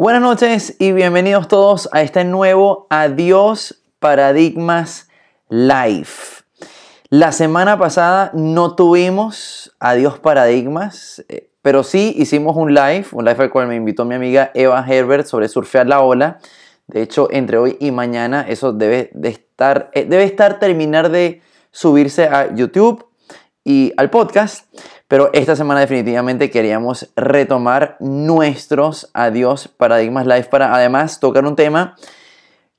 Buenas noches y bienvenidos todos a este nuevo Adiós Paradigmas Live. La semana pasada no tuvimos Adiós Paradigmas, eh, pero sí hicimos un live, un live al cual me invitó mi amiga Eva Herbert sobre surfear la ola. De hecho, entre hoy y mañana eso debe de estar, eh, debe estar terminar de subirse a YouTube y al podcast. Pero esta semana definitivamente queríamos retomar nuestros Adiós Paradigmas Live para además tocar un tema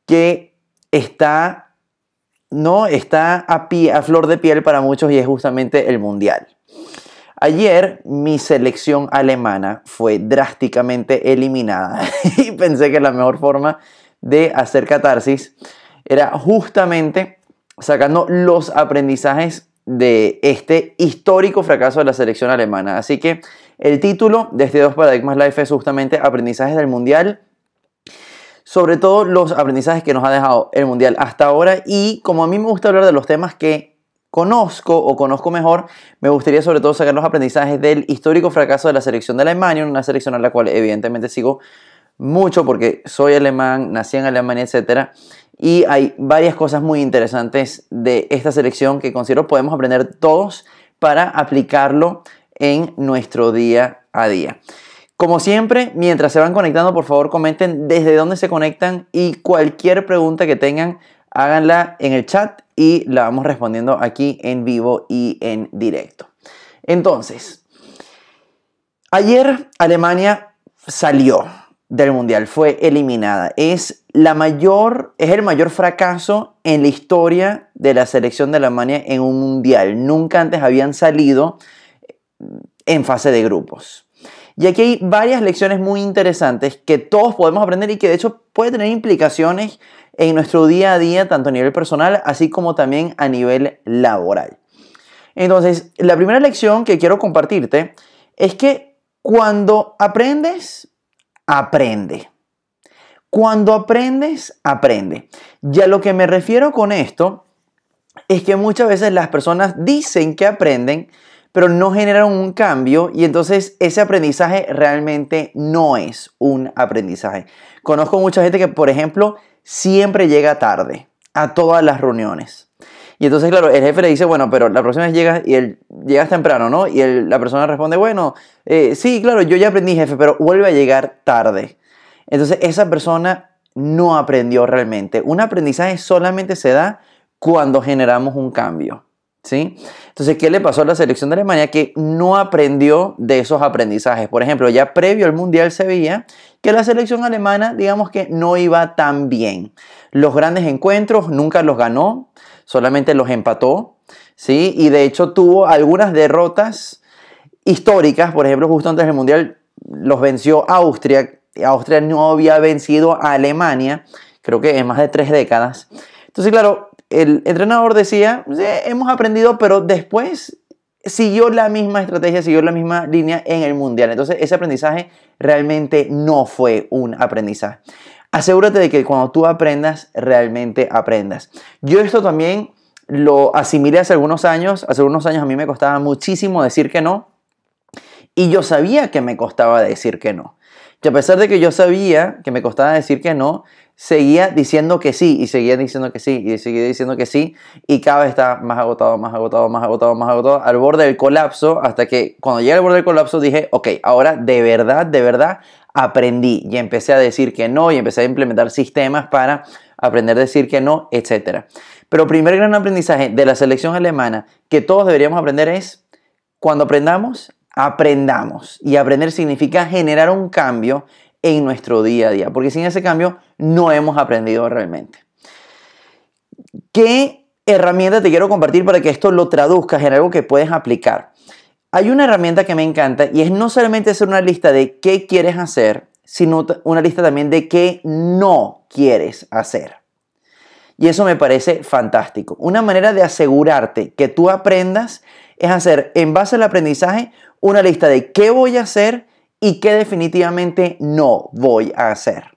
que está, no, está a, a flor de piel para muchos y es justamente el Mundial. Ayer mi selección alemana fue drásticamente eliminada y pensé que la mejor forma de hacer catarsis era justamente sacando los aprendizajes de este histórico fracaso de la selección alemana. Así que el título de este Dos Paradigmas Life es justamente Aprendizajes del Mundial, sobre todo los aprendizajes que nos ha dejado el Mundial hasta ahora y como a mí me gusta hablar de los temas que conozco o conozco mejor, me gustaría sobre todo sacar los aprendizajes del histórico fracaso de la selección de Alemania, una selección a la cual evidentemente sigo mucho porque soy alemán, nací en Alemania, etc. Y hay varias cosas muy interesantes de esta selección que considero podemos aprender todos para aplicarlo en nuestro día a día. Como siempre, mientras se van conectando, por favor comenten desde dónde se conectan y cualquier pregunta que tengan, háganla en el chat y la vamos respondiendo aquí en vivo y en directo. Entonces, ayer Alemania salió del Mundial fue eliminada. Es, la mayor, es el mayor fracaso en la historia de la selección de Alemania en un Mundial. Nunca antes habían salido en fase de grupos. Y aquí hay varias lecciones muy interesantes que todos podemos aprender y que de hecho puede tener implicaciones en nuestro día a día, tanto a nivel personal, así como también a nivel laboral. Entonces, la primera lección que quiero compartirte es que cuando aprendes aprende. Cuando aprendes, aprende. Ya lo que me refiero con esto es que muchas veces las personas dicen que aprenden, pero no generan un cambio y entonces ese aprendizaje realmente no es un aprendizaje. Conozco mucha gente que, por ejemplo, siempre llega tarde a todas las reuniones. Y entonces, claro, el jefe le dice, bueno, pero la próxima vez llegas y él llegas temprano, ¿no? Y la persona responde, bueno, eh, sí, claro, yo ya aprendí, jefe, pero vuelve a llegar tarde. Entonces, esa persona no aprendió realmente. Un aprendizaje solamente se da cuando generamos un cambio. ¿Sí? Entonces, ¿qué le pasó a la selección de Alemania? Que no aprendió de esos aprendizajes. Por ejemplo, ya previo al Mundial se veía que la selección alemana, digamos que no iba tan bien. Los grandes encuentros nunca los ganó solamente los empató, ¿sí? Y de hecho tuvo algunas derrotas históricas, por ejemplo, justo antes del Mundial los venció Austria, Austria no había vencido a Alemania, creo que en más de tres décadas. Entonces, claro, el entrenador decía, hemos aprendido, pero después siguió la misma estrategia, siguió la misma línea en el Mundial. Entonces, ese aprendizaje realmente no fue un aprendizaje asegúrate de que cuando tú aprendas, realmente aprendas. Yo esto también lo asimilé hace algunos años. Hace algunos años a mí me costaba muchísimo decir que no. Y yo sabía que me costaba decir que no. Que a pesar de que yo sabía que me costaba decir que no, seguía diciendo que sí, y seguía diciendo que sí, y seguía diciendo que sí, y cada vez estaba más agotado, más agotado, más agotado, más agotado, al borde del colapso, hasta que cuando llegué al borde del colapso dije, ok, ahora de verdad, de verdad, aprendí y empecé a decir que no y empecé a implementar sistemas para aprender a decir que no, etc. Pero primer gran aprendizaje de la selección alemana que todos deberíamos aprender es cuando aprendamos, aprendamos. Y aprender significa generar un cambio en nuestro día a día, porque sin ese cambio no hemos aprendido realmente. ¿Qué herramienta te quiero compartir para que esto lo traduzcas en algo que puedes aplicar? Hay una herramienta que me encanta y es no solamente hacer una lista de qué quieres hacer, sino una lista también de qué no quieres hacer. Y eso me parece fantástico. Una manera de asegurarte que tú aprendas es hacer en base al aprendizaje una lista de qué voy a hacer y qué definitivamente no voy a hacer.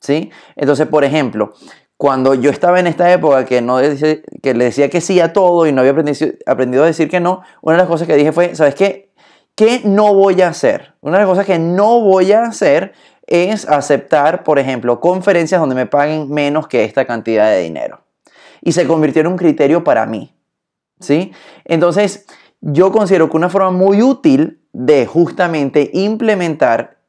¿Sí? Entonces, por ejemplo, cuando yo estaba en esta época que, no que le decía que sí a todo y no había aprendido, aprendido, a decir que no, una de las cosas que dije fue, ¿sabes qué? ¿Qué no voy a hacer? Una de las cosas que no voy a hacer es aceptar, por ejemplo, conferencias donde me paguen menos que esta cantidad de dinero. Y se convirtió en un criterio para mí. ¿Sí? Entonces, yo considero que una forma muy útil de justamente implementar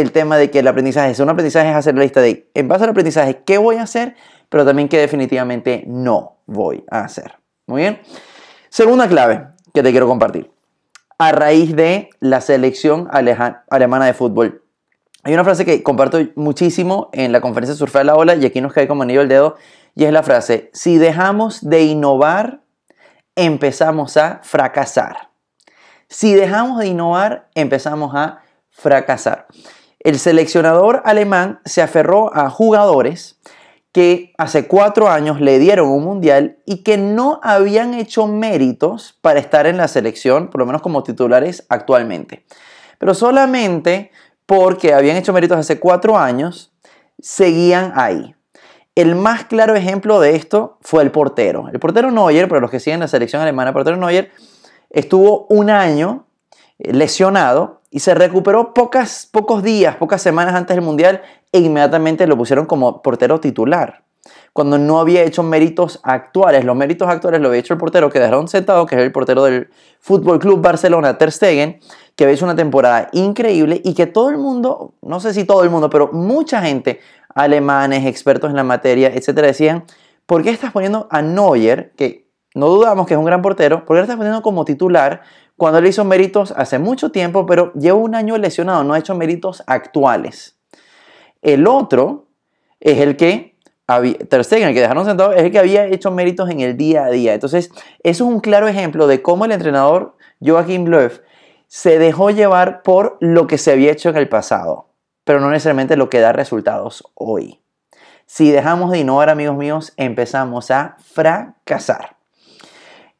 el tema de que el aprendizaje es un aprendizaje es hacer la lista de, en base al aprendizaje, qué voy a hacer, pero también que definitivamente no voy a hacer. Muy bien. Segunda clave que te quiero compartir. A raíz de la selección alemana de fútbol. Hay una frase que comparto muchísimo en la conferencia Surfear la Ola y aquí nos cae como anillo el dedo y es la frase, si dejamos de innovar, empezamos a fracasar. Si dejamos de innovar, empezamos a fracasar. El seleccionador alemán se aferró a jugadores que hace cuatro años le dieron un mundial y que no habían hecho méritos para estar en la selección, por lo menos como titulares actualmente. Pero solamente porque habían hecho méritos hace cuatro años, seguían ahí. El más claro ejemplo de esto fue el portero. El portero Neuer, para los que siguen la selección alemana, portero Neuer estuvo un año eh, lesionado y se recuperó pocas, pocos días, pocas semanas antes del Mundial e inmediatamente lo pusieron como portero titular. Cuando no había hecho méritos actuales, los méritos actuales lo había hecho el portero que dejaron sentado, que es el portero del Fútbol Club Barcelona, Ter Stegen, que había hecho una temporada increíble y que todo el mundo, no sé si todo el mundo, pero mucha gente, alemanes, expertos en la materia, etcétera, decían: ¿por qué estás poniendo a Neuer, que no dudamos que es un gran portero, por qué estás poniendo como titular cuando él hizo méritos hace mucho tiempo, pero lleva un año lesionado, no ha hecho méritos actuales. El otro es el que había, que dejaron sentado, es el que había hecho méritos en el día a día. Entonces, eso es un claro ejemplo de cómo el entrenador Joachim Löw se dejó llevar por lo que se había hecho en el pasado, pero no necesariamente lo que da resultados hoy. Si dejamos de innovar, amigos míos, empezamos a fracasar.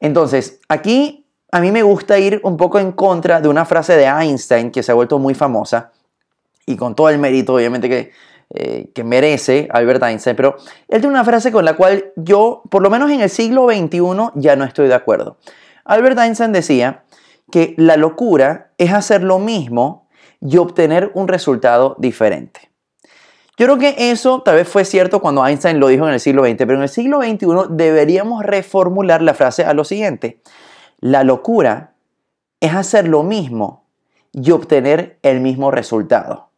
Entonces, aquí a mí me gusta ir un poco en contra de una frase de Einstein que se ha vuelto muy famosa y con todo el mérito obviamente que, eh, que merece Albert Einstein, pero él tiene una frase con la cual yo, por lo menos en el siglo XXI, ya no estoy de acuerdo. Albert Einstein decía que la locura es hacer lo mismo y obtener un resultado diferente. Yo creo que eso tal vez fue cierto cuando Einstein lo dijo en el siglo XX, pero en el siglo XXI deberíamos reformular la frase a lo siguiente. La locura es hacer lo mismo y obtener el mismo resultado.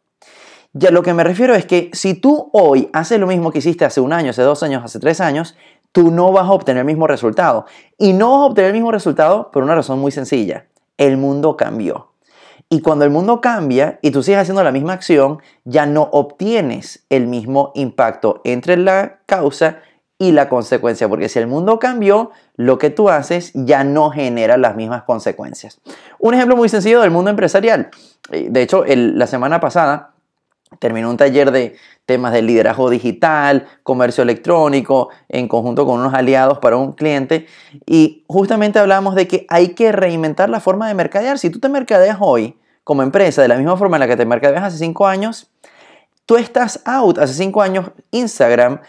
Ya lo que me refiero es que si tú hoy haces lo mismo que hiciste hace un año, hace dos años, hace tres años, tú no vas a obtener el mismo resultado. Y no vas a obtener el mismo resultado por una razón muy sencilla. El mundo cambió. Y cuando el mundo cambia y tú sigues haciendo la misma acción, ya no obtienes el mismo impacto entre la causa y la consecuencia, porque si el mundo cambió, lo que tú haces ya no genera las mismas consecuencias. Un ejemplo muy sencillo del mundo empresarial. Eh, de hecho, la semana pasada terminó un taller de temas de liderazgo digital, comercio electrónico, en conjunto con unos aliados para un cliente, y justamente hablamos de que hay que reinventar la forma de mercadear. Si tú te mercadeas hoy como empresa de la misma forma en la que te mercadeas hace cinco años, tú estás out. Hace cinco años Instagram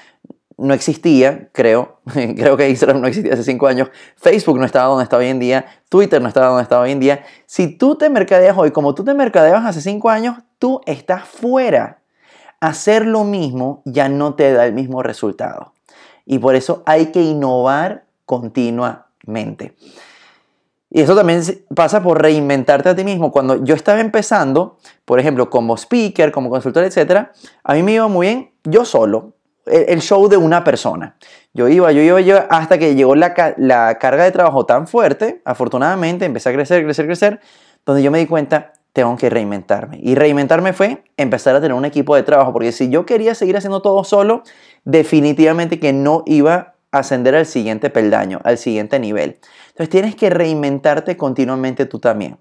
no existía, creo, creo que Instagram no existía hace cinco años, Facebook no estaba donde está hoy en día, Twitter no estaba donde está hoy en día. Si tú te mercadeas hoy como tú te mercadeabas hace cinco años, tú estás fuera. Hacer lo mismo ya no te da el mismo resultado. Y por eso hay que innovar continuamente. Y eso también pasa por reinventarte a ti mismo. Cuando yo estaba empezando, por ejemplo, como speaker, como consultor, etc., a mí me iba muy bien yo solo el, show de una persona. Yo iba, yo iba, yo iba, hasta que llegó la, carga de trabajo tan fuerte, afortunadamente, empecé a crecer, crecer, crecer, donde yo me di cuenta, tengo que reinventarme. Y reinventarme fue empezar a tener un equipo de trabajo, porque si yo quería seguir haciendo todo solo, definitivamente que no iba a ascender al siguiente peldaño, al siguiente nivel. Entonces tienes que reinventarte continuamente tú también.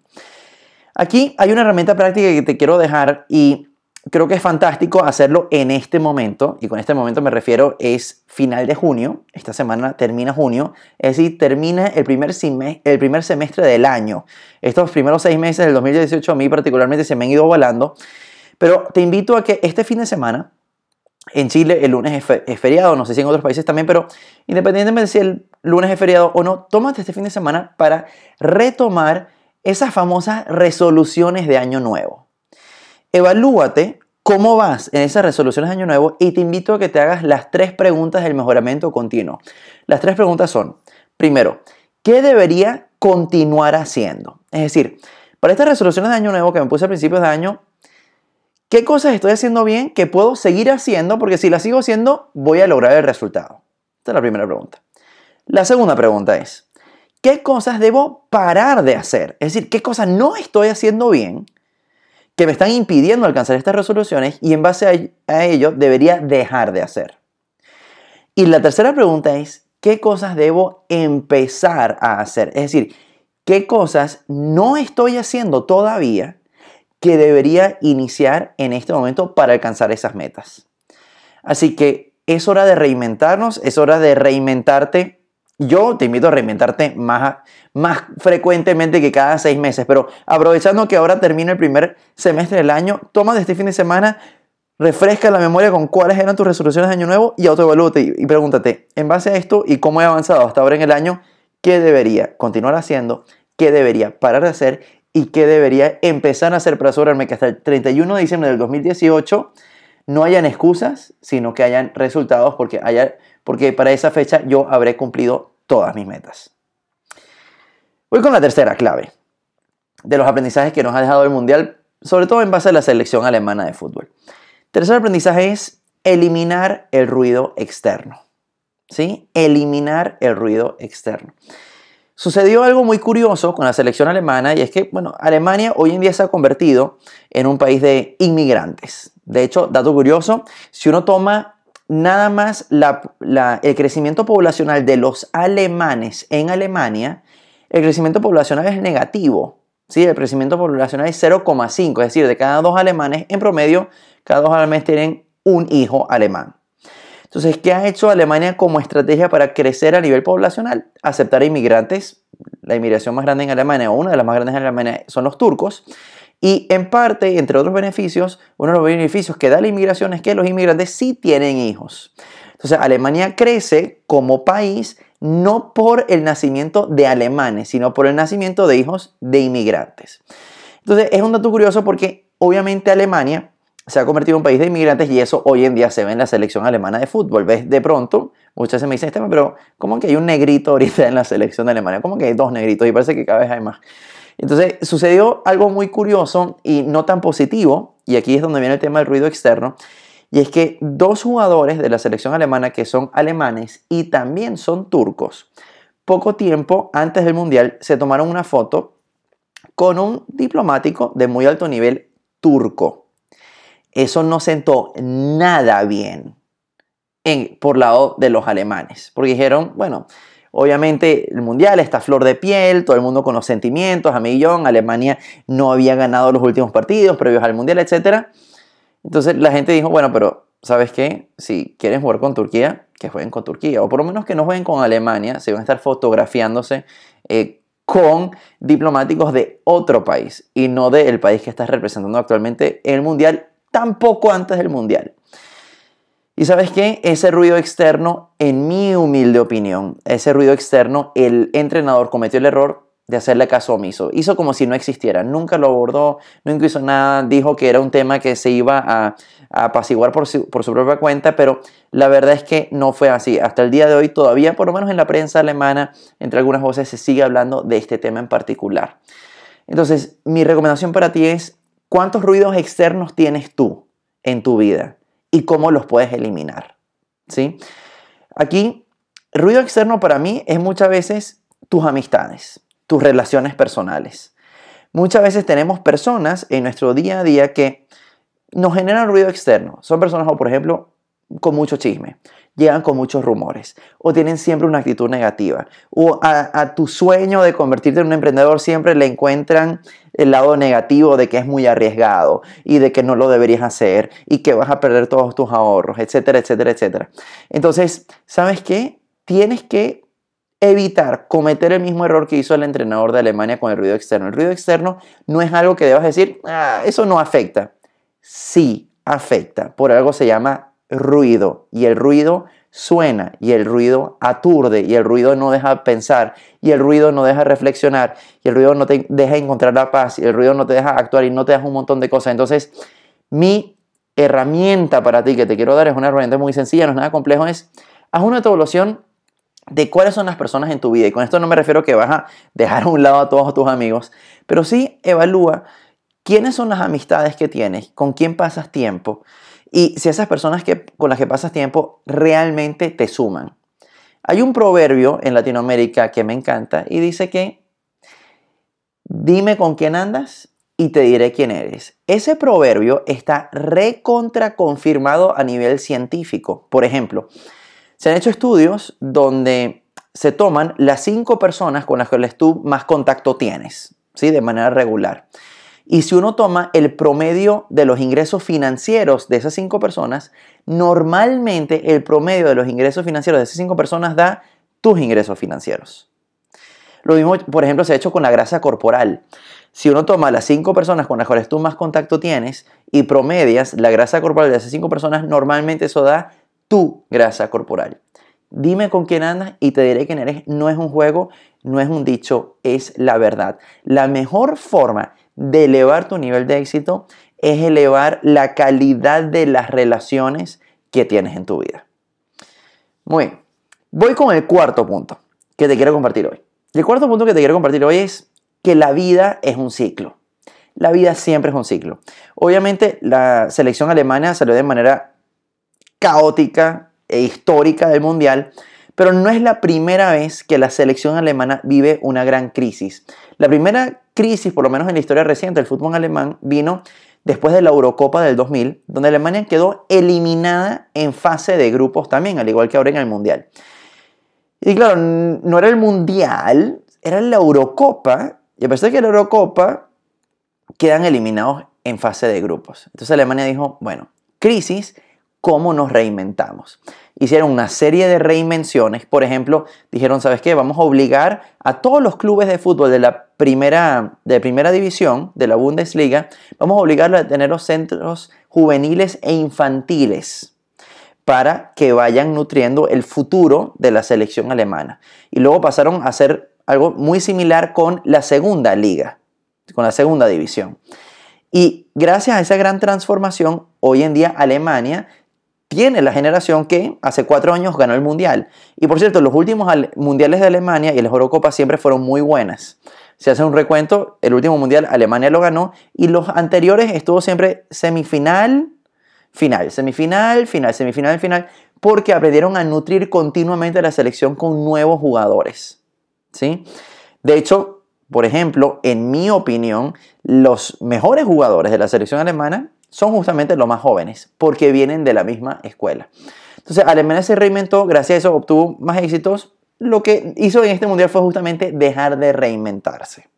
Aquí hay una herramienta práctica que te quiero dejar y creo que es fantástico hacerlo en este momento, y con este momento me refiero es final de junio, esta semana termina junio, es decir, termina el primer, el primer semestre del año. Estos primeros seis meses del 2018 a mí particularmente se me han ido volando, pero te invito a que este fin de semana, en Chile el lunes es, feriado, no sé si en otros países también, pero independientemente de si el lunes es feriado o no, tómate este fin de semana para retomar esas famosas resoluciones de año nuevo. Evalúate cómo vas en esas resoluciones de Año Nuevo y te invito a que te hagas las tres preguntas del mejoramiento continuo. Las tres preguntas son, primero, ¿qué debería continuar haciendo? Es decir, para estas resoluciones de Año Nuevo que me puse a principios de año, ¿qué cosas estoy haciendo bien que puedo seguir haciendo? Porque si las sigo haciendo, voy a lograr el resultado. Esta es la primera pregunta. La segunda pregunta es, ¿qué cosas debo parar de hacer? Es decir, ¿qué cosas no estoy haciendo bien que me están impidiendo alcanzar estas resoluciones y en base a, ello debería dejar de hacer. Y la tercera pregunta es, ¿qué cosas debo empezar a hacer? Es decir, ¿qué cosas no estoy haciendo todavía que debería iniciar en este momento para alcanzar esas metas? Así que es hora de reinventarnos, es hora de reinventarte yo te invito a reinventarte más, más frecuentemente que cada seis meses, pero aprovechando que ahora termina el primer semestre del año, toma de este fin de semana, refresca la memoria con cuáles eran tus resoluciones de año nuevo y autoevalúate y, pregúntate, en base a esto y cómo he avanzado hasta ahora en el año, ¿qué debería continuar haciendo? ¿Qué debería parar de hacer? ¿Y qué debería empezar a hacer para asegurarme que hasta el 31 de diciembre del 2018 no hayan excusas, sino que hayan resultados, porque, porque para esa fecha yo habré cumplido todas mis metas. Voy con la tercera clave de los aprendizajes que nos ha dejado el Mundial, sobre todo en base a la selección alemana de fútbol. Tercer aprendizaje es eliminar el ruido externo. ¿Sí? Eliminar el ruido externo. Sucedió algo muy curioso con la selección alemana y es que, bueno, Alemania hoy en día se ha convertido en un país de inmigrantes. De hecho, dato curioso, si uno toma nada más el crecimiento poblacional de los alemanes en Alemania, el crecimiento poblacional es negativo. ¿sí? El crecimiento poblacional es 0,5, es decir, de cada dos alemanes en promedio, cada dos alemanes tienen un hijo alemán. Entonces, ¿qué ha hecho Alemania como estrategia para crecer a nivel poblacional? Aceptar a inmigrantes. La inmigración más grande en Alemania, o una de las más grandes en Alemania, son los turcos. Y en parte, entre otros beneficios, uno de los beneficios que da la inmigración es que los inmigrantes sí tienen hijos. Entonces, Alemania crece como país no por el nacimiento de alemanes, sino por el nacimiento de hijos de inmigrantes. Entonces, es un dato curioso porque obviamente Alemania se ha convertido en un país de inmigrantes y eso hoy en día se ve en la selección alemana de fútbol. ¿Ves? De pronto, muchas veces me dicen, pero ¿cómo que hay un negrito ahorita en la selección alemana? ¿Cómo que hay dos negritos? Y parece que cada vez hay más. Entonces sucedió algo muy curioso y no tan positivo, y aquí es donde viene el tema del ruido externo, y es que dos jugadores de la selección alemana que son alemanes y también son turcos, poco tiempo antes del Mundial se tomaron una foto con un diplomático de muy alto nivel turco. Eso no sentó nada bien en, por lado de los alemanes, porque dijeron, bueno, Obviamente el Mundial está flor de piel, todo el mundo con los sentimientos, a millón, Alemania no había ganado los últimos partidos previos al Mundial, etc. Entonces la gente dijo, bueno, pero ¿sabes qué? Si quieren jugar con Turquía, que jueguen con Turquía, o por lo menos que no jueguen con Alemania, se van a estar fotografiándose eh, con diplomáticos de otro país y no del país que estás representando actualmente el Mundial tampoco antes del Mundial. Y sabes qué, ese ruido externo, en mi humilde opinión, ese ruido externo, el entrenador cometió el error de hacerle caso omiso. Hizo como si no existiera, nunca lo abordó, nunca hizo nada, dijo que era un tema que se iba a, apaciguar por su, por su, propia cuenta, pero la verdad es que no fue así. Hasta el día de hoy todavía, por lo menos en la prensa alemana, entre algunas voces se sigue hablando de este tema en particular. Entonces, mi recomendación para ti es ¿Cuántos ruidos externos tienes tú en tu vida y cómo los puedes eliminar? ¿Sí? Aquí, ruido externo para mí es muchas veces tus amistades, tus relaciones personales. Muchas veces tenemos personas en nuestro día a día que nos generan ruido externo. Son personas, por ejemplo, con mucho chisme llegan con muchos rumores o tienen siempre una actitud negativa. O a, tu sueño de convertirte en un emprendedor siempre le encuentran el lado negativo de que es muy arriesgado y de que no lo deberías hacer y que vas a perder todos tus ahorros, etcétera, etcétera, etcétera. Entonces, ¿sabes qué? Tienes que evitar cometer el mismo error que hizo el entrenador de Alemania con el ruido externo. El ruido externo no es algo que debas decir, ah, eso no afecta. Sí, afecta. Por algo se llama ruido y el ruido suena y el ruido aturde y el ruido no deja pensar y el ruido no deja reflexionar y el ruido no te deja encontrar la paz y el ruido no te deja actuar y no te deja un montón de cosas. Entonces, mi herramienta para ti que te quiero dar es una herramienta muy sencilla, no es nada complejo, es haz una evaluación de cuáles son las personas en tu vida. Y con esto no me refiero que vas a dejar a un lado a todos tus amigos, pero sí evalúa quiénes son las amistades que tienes, con quién pasas tiempo y si esas personas que, con las que pasas tiempo realmente te suman. Hay un proverbio en Latinoamérica que me encanta y dice que dime con quién andas y te diré quién eres. Ese proverbio está recontraconfirmado a nivel científico. Por ejemplo, se han hecho estudios donde se toman las cinco personas con las que tú más contacto tienes, ¿sí? de manera regular. Y si uno toma el promedio de los ingresos financieros de esas cinco personas, normalmente el promedio de los ingresos financieros de esas cinco personas da tus ingresos financieros. Lo mismo, por ejemplo, se ha hecho con la grasa corporal. Si uno toma las cinco personas con las cuales tú más contacto tienes y promedias la grasa corporal de esas cinco personas, normalmente eso da tu grasa corporal. Dime con quién andas y te diré quién eres. No es un juego, no es un dicho, es la verdad. La mejor forma de elevar tu nivel de éxito es elevar la calidad de las relaciones que tienes en tu vida. Muy bien, voy con el cuarto punto que te quiero compartir hoy. El cuarto punto que te quiero compartir hoy es que la vida es un ciclo. La vida siempre es un ciclo. Obviamente la selección alemana salió de manera caótica e histórica del mundial, pero no es la primera vez que la selección alemana vive una gran crisis. La primera crisis, por lo menos en la historia reciente del fútbol alemán, vino después de la Eurocopa del 2000, donde Alemania quedó eliminada en fase de grupos también, al igual que ahora en el Mundial. Y claro, no era el Mundial, era la Eurocopa, y a pesar de que la Eurocopa quedan eliminados en fase de grupos. Entonces Alemania dijo, bueno, crisis, cómo nos reinventamos. Hicieron una serie de reinvenciones, por ejemplo, dijeron, ¿sabes qué? Vamos a obligar a todos los clubes de fútbol de la primera, de primera división, de la Bundesliga, vamos a obligarlos a tener los centros juveniles e infantiles para que vayan nutriendo el futuro de la selección alemana. Y luego pasaron a hacer algo muy similar con la segunda liga, con la segunda división. Y gracias a esa gran transformación, hoy en día Alemania tiene la generación que hace cuatro años ganó el Mundial. Y por cierto, los últimos Mundiales de Alemania y las Eurocopas siempre fueron muy buenas. Si hace un recuento, el último Mundial Alemania lo ganó y los anteriores estuvo siempre semifinal, final, semifinal, final, semifinal, final, porque aprendieron a nutrir continuamente la selección con nuevos jugadores. ¿sí? De hecho, por ejemplo, en mi opinión, los mejores jugadores de la selección alemana son justamente los más jóvenes, porque vienen de la misma escuela. Entonces, Alemania se reinventó, gracias a eso obtuvo más éxitos. Lo que hizo en este mundial fue justamente dejar de reinventarse.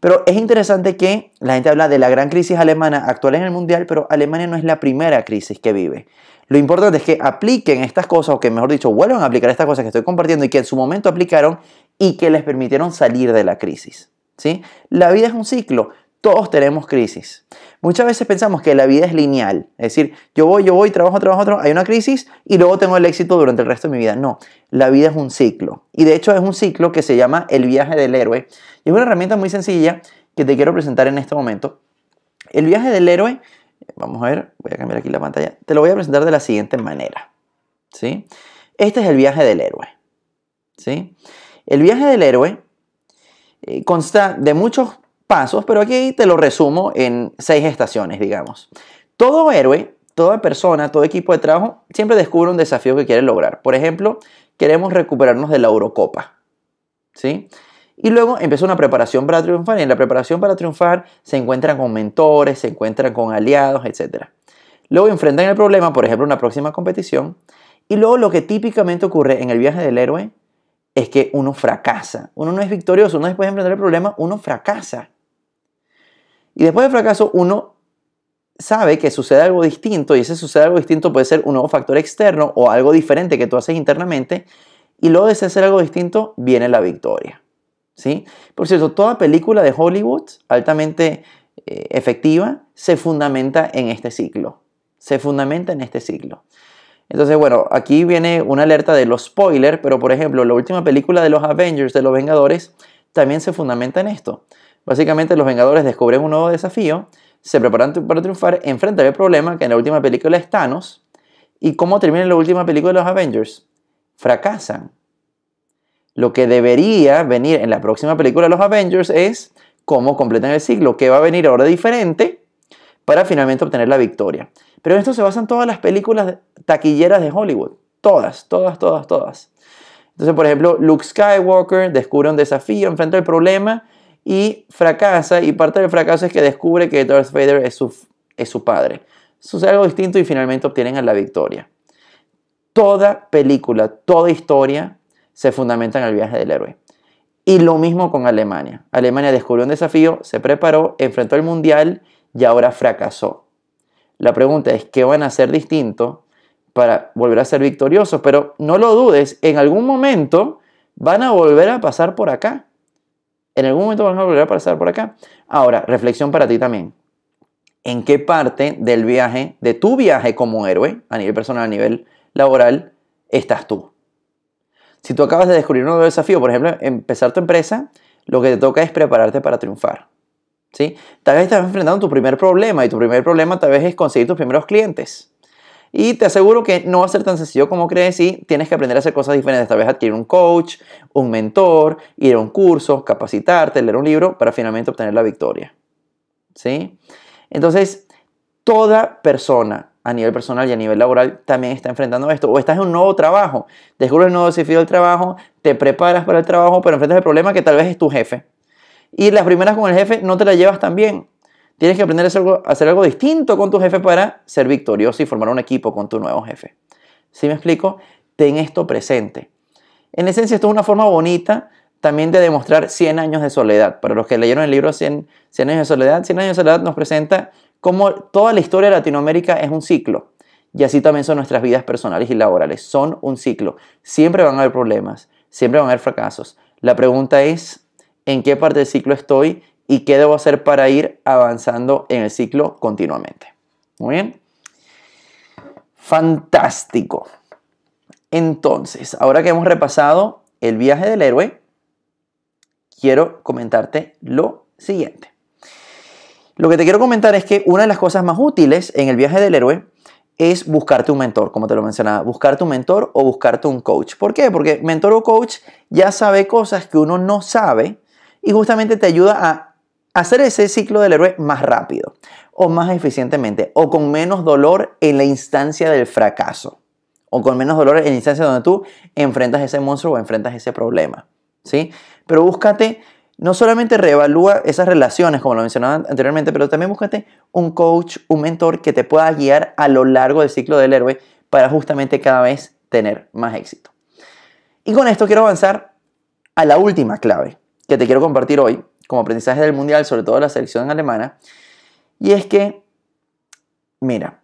Pero es interesante que la gente habla de la gran crisis alemana actual en el mundial, pero Alemania no es la primera crisis que vive. Lo importante es que apliquen estas cosas, o que mejor dicho, vuelvan a aplicar estas cosas que estoy compartiendo y que en su momento aplicaron y que les permitieron salir de la crisis. ¿sí? La vida es un ciclo, todos tenemos crisis. Muchas veces pensamos que la vida es lineal, es decir, yo voy, yo voy, trabajo, trabajo, trabajo, hay una crisis y luego tengo el éxito durante el resto de mi vida. No, la vida es un ciclo. Y de hecho es un ciclo que se llama el viaje del héroe. Y es una herramienta muy sencilla que te quiero presentar en este momento. El viaje del héroe, vamos a ver, voy a cambiar aquí la pantalla, te lo voy a presentar de la siguiente manera. ¿sí? Este es el viaje del héroe. ¿sí? El viaje del héroe eh, consta de muchos pasos, pero aquí te lo resumo en seis estaciones, digamos. Todo héroe, toda persona, todo equipo de trabajo siempre descubre un desafío que quiere lograr. Por ejemplo, queremos recuperarnos de la Eurocopa. ¿Sí? Y luego empieza una preparación para triunfar y en la preparación para triunfar se encuentran con mentores, se encuentran con aliados, etc. Luego enfrentan el problema, por ejemplo, una próxima competición. Y luego lo que típicamente ocurre en el viaje del héroe es que uno fracasa. Uno no es victorioso, uno después de enfrentar el problema, uno fracasa. Y después del fracaso uno sabe que sucede algo distinto y ese sucede algo distinto puede ser un nuevo factor externo o algo diferente que tú haces internamente y luego de ese hacer algo distinto viene la victoria. ¿sí? Por cierto, toda película de Hollywood altamente eh, efectiva se fundamenta en este ciclo. Se fundamenta en este ciclo. Entonces, bueno, aquí viene una alerta de los spoilers, pero por ejemplo, la última película de los Avengers, de los Vengadores, también se fundamenta en esto. Básicamente los Vengadores descubren un nuevo desafío, se preparan para triunfar, enfrentan el problema que en la última película es Thanos, y cómo termina la última película de los Avengers. Fracasan. Lo que debería venir en la próxima película de los Avengers es cómo completan el ciclo, qué va a venir ahora diferente para finalmente obtener la victoria. Pero en esto se basan todas las películas taquilleras de Hollywood. Todas, todas, todas, todas. Entonces, por ejemplo, Luke Skywalker descubre un desafío, enfrenta el problema y fracasa y parte del fracaso es que descubre que Darth Vader es su, su padre. Sucede algo distinto y finalmente obtienen la victoria. Toda película, toda historia se fundamenta en el viaje del héroe. Y lo mismo con Alemania. Alemania descubrió un desafío, se preparó, enfrentó el mundial y ahora fracasó. La pregunta es, ¿qué van a hacer distinto para volver a ser victoriosos? Pero no lo dudes, en algún momento van a volver a pasar por acá en algún momento van a volver a pasar por acá. Ahora, reflexión para ti también. ¿En qué parte del viaje, de tu viaje como héroe, a nivel personal, a nivel laboral, estás tú? Si tú acabas de descubrir un nuevo desafío, por ejemplo, empezar tu empresa, lo que te toca es prepararte para triunfar. ¿sí? Tal vez estás enfrentando tu primer problema y tu primer problema tal vez es conseguir tus primeros clientes. Y te aseguro que no va a ser tan sencillo como crees y tienes que aprender a hacer cosas diferentes. Tal vez adquirir un coach, un mentor, ir a un curso, capacitarte, leer un libro para finalmente obtener la victoria. ¿Sí? Entonces, toda persona a nivel personal y a nivel laboral también está enfrentando esto. O estás en un nuevo trabajo, descubres el nuevo desafío del trabajo, te preparas para el trabajo, pero enfrentas el problema que tal vez es tu jefe. Y las primeras con el jefe no te la llevas tan bien. Tienes que aprender a hacer, algo, distinto con tu jefe para ser victorioso y formar un equipo con tu nuevo jefe. ¿Sí me explico? Ten esto presente. En esencia, esto es una forma bonita también de demostrar 100 años de soledad. Para los que leyeron el libro 100, 100 años de soledad, 100 años de soledad nos presenta cómo toda la historia de Latinoamérica es un ciclo. Y así también son nuestras vidas personales y laborales. Son un ciclo. Siempre van a haber problemas, siempre van a haber fracasos. La pregunta es, ¿en qué parte del ciclo estoy y qué debo hacer para ir avanzando en el ciclo continuamente. Muy bien. Fantástico. Entonces, ahora que hemos repasado el viaje del héroe, quiero comentarte lo siguiente. Lo que te quiero comentar es que una de las cosas más útiles en el viaje del héroe es buscarte un mentor, como te lo mencionaba, buscar un mentor o buscarte un coach. ¿Por qué? Porque mentor o coach ya sabe cosas que uno no sabe y justamente te ayuda a hacer ese ciclo del héroe más rápido o más eficientemente o con menos dolor en la instancia del fracaso o con menos dolor en la instancia donde tú enfrentas ese monstruo o enfrentas ese problema. ¿sí? Pero búscate, no solamente reevalúa esas relaciones como lo mencionaba anteriormente, pero también búscate un coach, un mentor que te pueda guiar a lo largo del ciclo del héroe para justamente cada vez tener más éxito. Y con esto quiero avanzar a la última clave que te quiero compartir hoy, como aprendizaje del Mundial, sobre todo de la selección alemana, y es que, mira,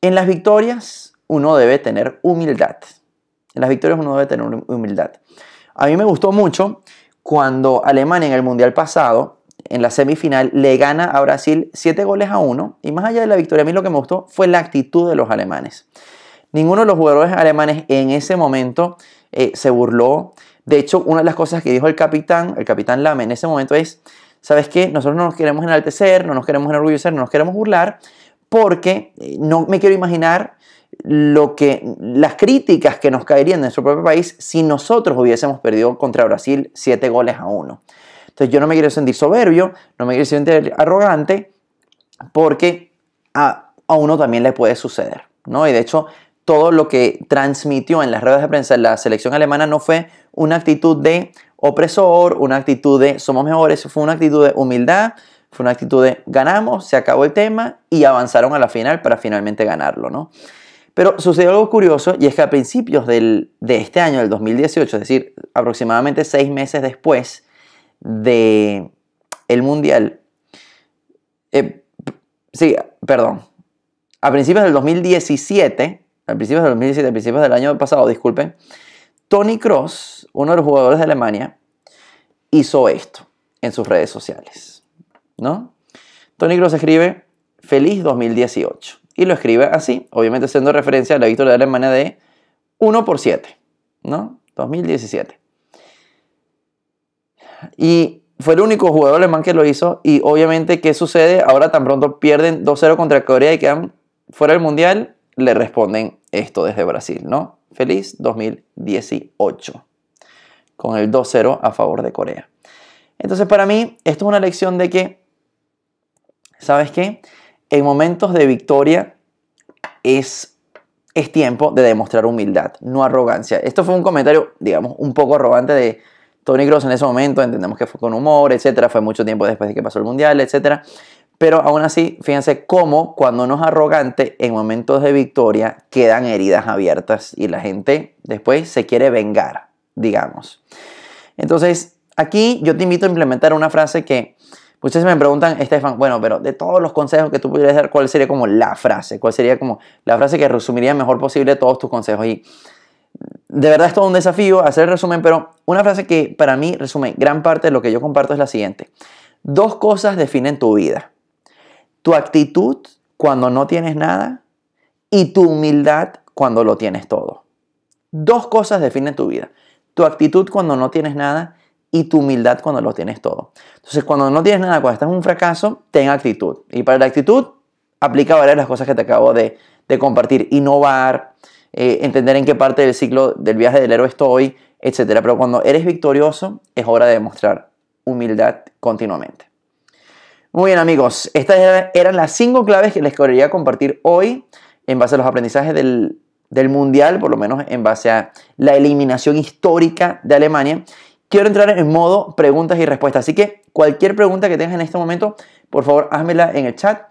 en las victorias uno debe tener humildad. En las victorias uno debe tener humildad. A mí me gustó mucho cuando Alemania en el Mundial pasado, en la semifinal, le gana a Brasil 7 goles a 1. Y más allá de la victoria, a mí lo que me gustó fue la actitud de los alemanes. Ninguno de los jugadores alemanes en ese momento eh, se burló, de hecho, una de las cosas que dijo el capitán, el capitán Lame en ese momento es, ¿sabes qué? Nosotros no nos queremos enaltecer, no nos queremos enorgullecer, no nos queremos burlar, porque eh, no me quiero imaginar lo que las críticas que nos caerían en nuestro propio país si nosotros hubiésemos perdido contra Brasil siete goles a uno. Entonces yo no me quiero sentir soberbio, no me quiero sentir arrogante, porque a, uno también le puede suceder, ¿no? Y de hecho todo lo que transmitió en las redes de prensa la selección alemana no fue una actitud de opresor, una actitud de somos mejores, fue una actitud de humildad, fue una actitud de ganamos, se acabó el tema y avanzaron a la final para finalmente ganarlo, ¿no? Pero sucedió algo curioso y es que a principios de este año, del 2018, es decir, aproximadamente seis meses después de el Mundial, eh, sí, perdón, a principios del 2017, a principios del 2017, a principios del año pasado, disculpen, Tony Cross, uno de los jugadores de Alemania, hizo esto en sus redes sociales. ¿No? Tony Cross escribe Feliz 2018. Y lo escribe así, obviamente haciendo referencia a la victoria de Alemania de 1 por 7, ¿no? 2017. Y fue el único jugador alemán que lo hizo. Y obviamente, ¿qué sucede? Ahora tan pronto pierden 2-0 contra Corea y quedan fuera del Mundial. Le responden esto desde Brasil, ¿no? Feliz 2018, con el 2-0 a favor de Corea. Entonces para mí, esto es una lección de que, ¿sabes qué? En momentos de victoria es, es tiempo de demostrar humildad, no arrogancia. Esto fue un comentario, digamos, un poco arrogante de Tony Gross en ese momento, entendemos que fue con humor, etcétera, fue mucho tiempo después de que pasó el Mundial, etcétera. Pero aún así, fíjense cómo cuando uno es arrogante en momentos de victoria quedan heridas abiertas y la gente después se quiere vengar, digamos. Entonces, aquí yo te invito a implementar una frase que ustedes me preguntan, Estefan, bueno, pero de todos los consejos que tú pudieras dar, ¿cuál sería como la frase? ¿Cuál sería como la frase que resumiría mejor posible todos tus consejos? Y de verdad es todo un desafío hacer el resumen, pero una frase que para mí resume gran parte de lo que yo comparto es la siguiente. Dos cosas definen tu vida tu actitud cuando no tienes nada y tu humildad cuando lo tienes todo. Dos cosas definen tu vida. Tu actitud cuando no tienes nada y tu humildad cuando lo tienes todo. Entonces, cuando no tienes nada, cuando estás en un fracaso, ten actitud. Y para la actitud, aplica varias las cosas que te acabo de, compartir. Innovar, eh, entender en qué parte del ciclo del viaje del héroe estoy, etc. Pero cuando eres victorioso, es hora de demostrar humildad continuamente. Muy bien amigos, estas eran las cinco claves que les quería compartir hoy en base a los aprendizajes del, Mundial, por lo menos en base a la eliminación histórica de Alemania. Quiero entrar en modo preguntas y respuestas, así que cualquier pregunta que tengas en este momento, por favor házmela en el chat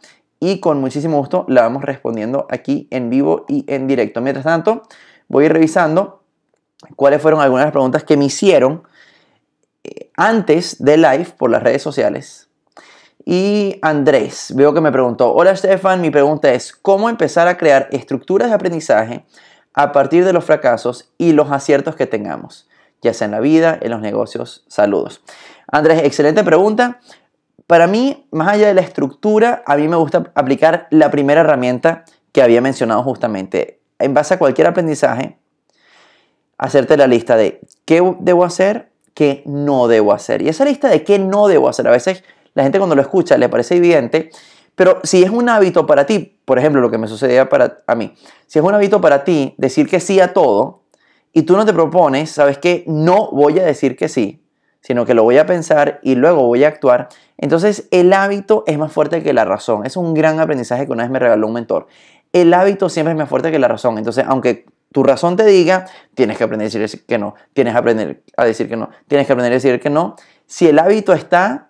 y con muchísimo gusto la vamos respondiendo aquí en vivo y en directo. Mientras tanto, voy a ir revisando cuáles fueron algunas de las preguntas que me hicieron eh, antes de live por las redes sociales. Y Andrés, veo que me preguntó, hola Stefan, mi pregunta es, ¿cómo empezar a crear estructuras de aprendizaje a partir de los fracasos y los aciertos que tengamos, ya sea en la vida, en los negocios? Saludos. Andrés, excelente pregunta. Para mí, más allá de la estructura, a mí me gusta aplicar la primera herramienta que había mencionado justamente. En base a cualquier aprendizaje, hacerte la lista de qué debo hacer, qué no debo hacer. Y esa lista de qué no debo hacer, a veces la gente cuando lo escucha le parece evidente, pero si es un hábito para ti, por ejemplo, lo que me sucedía para a mí, si es un hábito para ti decir que sí a todo y tú no te propones, sabes que no voy a decir que sí, sino que lo voy a pensar y luego voy a actuar, entonces el hábito es más fuerte que la razón. Es un gran aprendizaje que una vez me regaló un mentor. El hábito siempre es más fuerte que la razón. Entonces, aunque tu razón te diga, tienes que aprender a decir que no, tienes que aprender a decir que no, tienes que aprender a decir que no. Si el hábito está,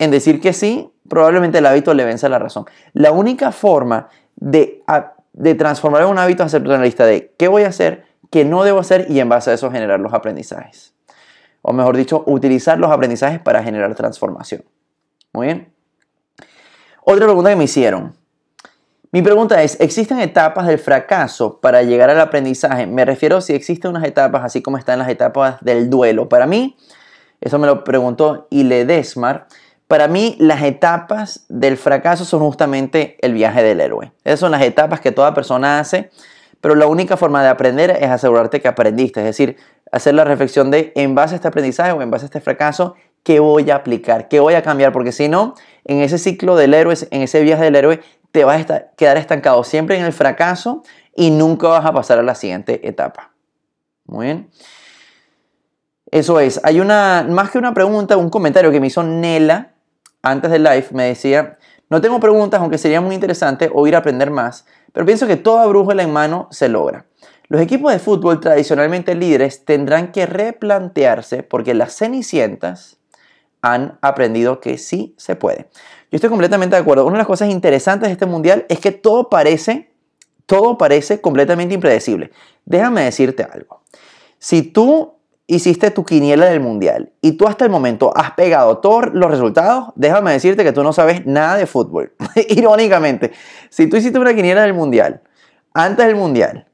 en decir que sí, probablemente el hábito le vence la razón. La única forma de, de transformar un hábito es hacer una lista de qué voy a hacer, qué no debo hacer y en base a eso generar los aprendizajes. O mejor dicho, utilizar los aprendizajes para generar transformación. Muy bien. Otra pregunta que me hicieron. Mi pregunta es, ¿existen etapas del fracaso para llegar al aprendizaje? Me refiero a si existen unas etapas, así como están las etapas del duelo. Para mí, eso me lo preguntó Ile Desmar, para mí, las etapas del fracaso son justamente el viaje del héroe. Esas son las etapas que toda persona hace, pero la única forma de aprender es asegurarte que aprendiste, es decir, hacer la reflexión de en base a este aprendizaje o en base a este fracaso, ¿qué voy a aplicar? ¿Qué voy a cambiar? Porque si no, en ese ciclo del héroe, en ese viaje del héroe, te vas a quedar estancado siempre en el fracaso y nunca vas a pasar a la siguiente etapa. Muy bien. Eso es. Hay una, más que una pregunta, un comentario que me hizo Nela antes del live me decía, no tengo preguntas, aunque sería muy interesante oír aprender más, pero pienso que toda brújula en mano se logra. Los equipos de fútbol tradicionalmente líderes tendrán que replantearse porque las cenicientas han aprendido que sí se puede. Yo estoy completamente de acuerdo. Una de las cosas interesantes de este mundial es que todo parece, todo parece completamente impredecible. Déjame decirte algo. Si tú hiciste tu quiniela del mundial y tú hasta el momento has pegado todos los resultados, déjame decirte que tú no sabes nada de fútbol. Irónicamente, si tú hiciste una quiniela del mundial antes del mundial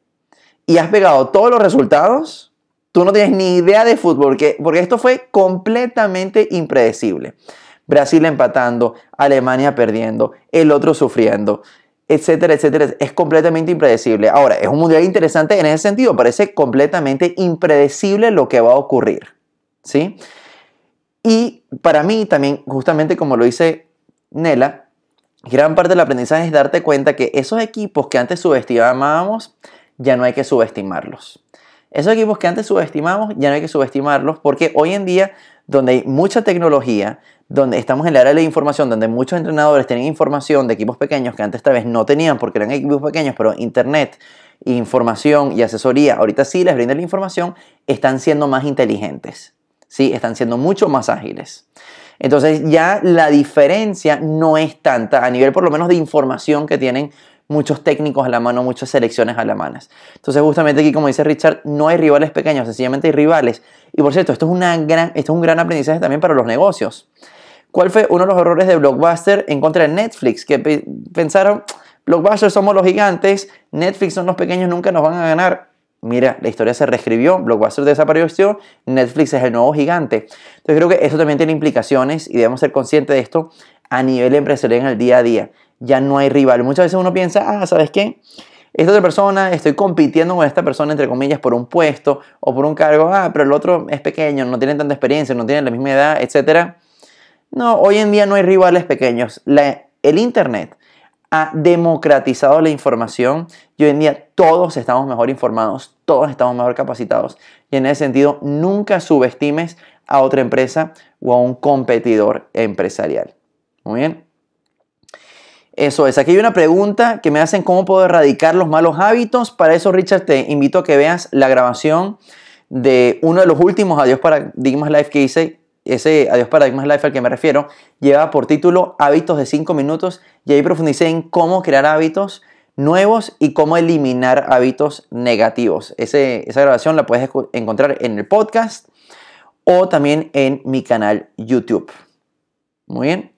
y has pegado todos los resultados, tú no tienes ni idea de fútbol, porque, porque esto fue completamente impredecible. Brasil empatando, Alemania perdiendo, el otro sufriendo etcétera, etcétera. Es completamente impredecible. Ahora, es un mundial interesante en ese sentido. Parece completamente impredecible lo que va a ocurrir. ¿Sí? Y para mí también, justamente como lo dice Nela, gran parte del aprendizaje es darte cuenta que esos equipos que antes subestimábamos, ya no hay que subestimarlos. Esos equipos que antes subestimábamos, ya no hay que subestimarlos porque hoy en día, donde hay mucha tecnología, donde estamos en la era de la información, donde muchos entrenadores tienen información de equipos pequeños que antes tal vez no tenían porque eran equipos pequeños, pero internet, información y asesoría, ahorita sí les brinda la información, están siendo más inteligentes, ¿sí? están siendo mucho más ágiles. Entonces ya la diferencia no es tanta a nivel por lo menos de información que tienen muchos técnicos a la mano, muchas selecciones a la mano. Entonces, justamente aquí, como dice Richard, no hay rivales pequeños, sencillamente hay rivales. Y por cierto, esto es, una gran, esto es un gran aprendizaje también para los negocios. ¿Cuál fue uno de los errores de Blockbuster en contra de Netflix? Que pensaron, Blockbuster somos los gigantes, Netflix son los pequeños, nunca nos van a ganar. Mira, la historia se reescribió, Blockbuster desapareció, Netflix es el nuevo gigante. Entonces creo que esto también tiene implicaciones y debemos ser conscientes de esto a nivel empresarial en el día a día. Ya no hay rival. Muchas veces uno piensa, ah, ¿sabes qué? Esta otra persona, estoy compitiendo con esta persona, entre comillas, por un puesto o por un cargo, ah, pero el otro es pequeño, no tiene tanta experiencia, no tiene la misma edad, etcétera no, hoy en día no hay rivales pequeños. el Internet ha democratizado la información y hoy en día todos estamos mejor informados, todos estamos mejor capacitados. Y en ese sentido, nunca subestimes a otra empresa o a un competidor empresarial. Muy bien. Eso es. Aquí hay una pregunta que me hacen cómo puedo erradicar los malos hábitos. Para eso, Richard, te invito a que veas la grabación de uno de los últimos Adiós Paradigmas Live que hice ese Adiós Paradigmas Life al que me refiero, lleva por título Hábitos de 5 minutos y ahí profundicé en cómo crear hábitos nuevos y cómo eliminar hábitos negativos. esa grabación la puedes encontrar en el podcast o también en mi canal YouTube. Muy bien.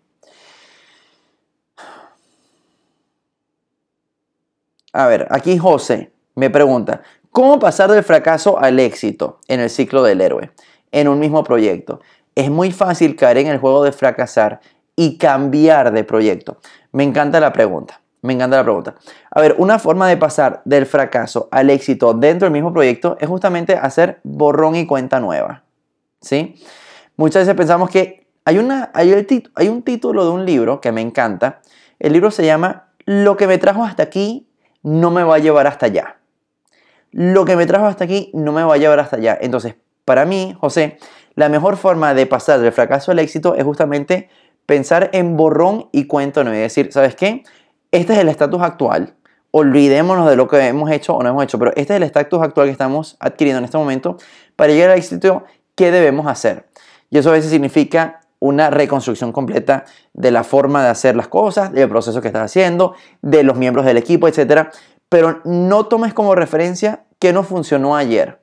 A ver, aquí José me pregunta, ¿cómo pasar del fracaso al éxito en el ciclo del héroe? en un mismo proyecto es muy fácil caer en el juego de fracasar y cambiar de proyecto. Me encanta la pregunta. Me encanta la pregunta. A ver, una forma de pasar del fracaso al éxito dentro del mismo proyecto es justamente hacer borrón y cuenta nueva. ¿Sí? Muchas veces pensamos que hay, una, hay, hay un título de un libro que me encanta. El libro se llama Lo que me trajo hasta aquí no me va a llevar hasta allá. Lo que me trajo hasta aquí no me va a llevar hasta allá. Entonces, para mí, José, la mejor forma de pasar del fracaso al éxito es justamente pensar en borrón y cuento nueva, Y decir, ¿sabes qué? Este es el estatus actual. Olvidémonos de lo que hemos hecho o no hemos hecho, pero este es el estatus actual que estamos adquiriendo en este momento. Para llegar al éxito, ¿qué debemos hacer? Y eso a veces significa una reconstrucción completa de la forma de hacer las cosas, del proceso que estás haciendo, de los miembros del equipo, etc. Pero no tomes como referencia que no funcionó ayer,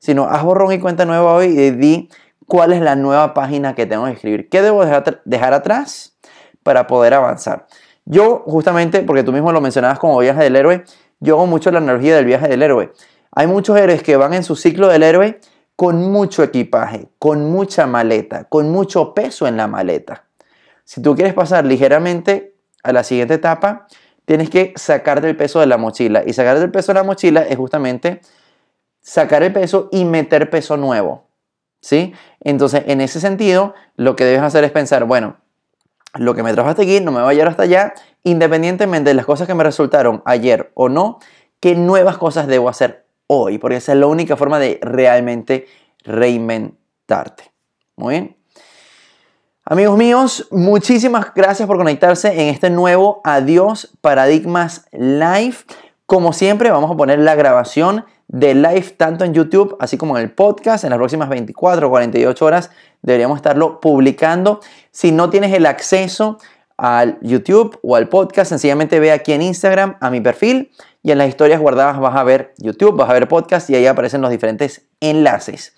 sino haz borrón y cuenta nueva hoy y di cuál es la nueva página que tengo que escribir, qué debo dejar, atrás para poder avanzar. Yo justamente, porque tú mismo lo mencionabas como viaje del héroe, yo hago mucho la energía del viaje del héroe. Hay muchos héroes que van en su ciclo del héroe con mucho equipaje, con mucha maleta, con mucho peso en la maleta. Si tú quieres pasar ligeramente a la siguiente etapa, tienes que sacar del peso de la mochila. Y sacar del peso de la mochila es justamente sacar el peso y meter peso nuevo. ¿sí? Entonces, en ese sentido, lo que debes hacer es pensar, bueno, lo que me trajo hasta aquí no me va a llevar hasta allá, independientemente de las cosas que me resultaron ayer o no, qué nuevas cosas debo hacer hoy, porque esa es la única forma de realmente reinventarte. Muy bien. Amigos míos, muchísimas gracias por conectarse en este nuevo Adiós Paradigmas Live. Como siempre, vamos a poner la grabación de live tanto en YouTube así como en el podcast. En las próximas 24 o 48 horas deberíamos estarlo publicando. Si no tienes el acceso al YouTube o al podcast, sencillamente ve aquí en Instagram a mi perfil y en las historias guardadas vas a ver YouTube, vas a ver podcast y ahí aparecen los diferentes enlaces.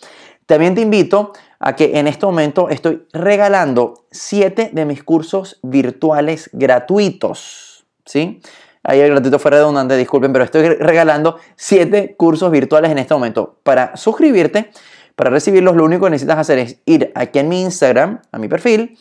También te invito a que en este momento estoy regalando 7 de mis cursos virtuales gratuitos, ¿sí? ahí el gratuito fue redundante, disculpen, pero estoy regalando 7 cursos virtuales en este momento. Para suscribirte, para recibirlos, lo único que necesitas hacer es ir aquí en mi Instagram, a mi perfil,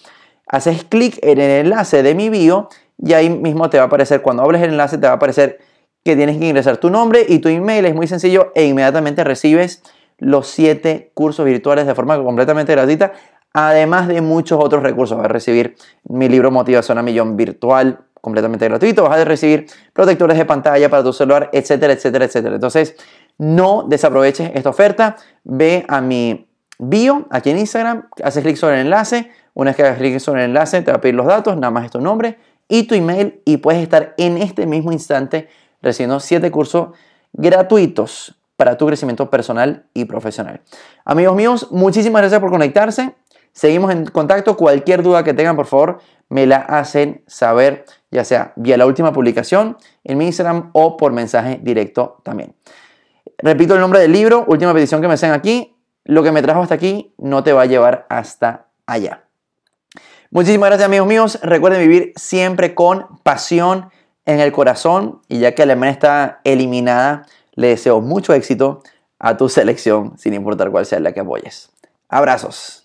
haces clic en el enlace de mi bio y ahí mismo te va a aparecer, cuando hables el enlace, te va a aparecer que tienes que ingresar tu nombre y tu email, es muy sencillo e inmediatamente recibes los 7 cursos virtuales de forma completamente gratuita, además de muchos otros recursos. Vas a recibir mi libro Motivación a Millón virtual, completamente gratuito, vas a recibir protectores de pantalla para tu celular, etcétera, etcétera, etcétera. Entonces, no desaproveches esta oferta, ve a mi bio aquí en Instagram, haces clic sobre el enlace, una vez que hagas clic sobre el enlace te va a pedir los datos, nada más es tu nombre y tu email y puedes estar en este mismo instante recibiendo 7 cursos gratuitos para tu crecimiento personal y profesional. Amigos míos, muchísimas gracias por conectarse. Seguimos en contacto. Cualquier duda que tengan, por favor, me la hacen saber ya sea vía la última publicación en mi Instagram o por mensaje directo también. Repito el nombre del libro, última petición que me hacen aquí. Lo que me trajo hasta aquí no te va a llevar hasta allá. Muchísimas gracias amigos míos. Recuerden vivir siempre con pasión en el corazón. Y ya que Alemania está eliminada, le deseo mucho éxito a tu selección, sin importar cuál sea la que apoyes. Abrazos.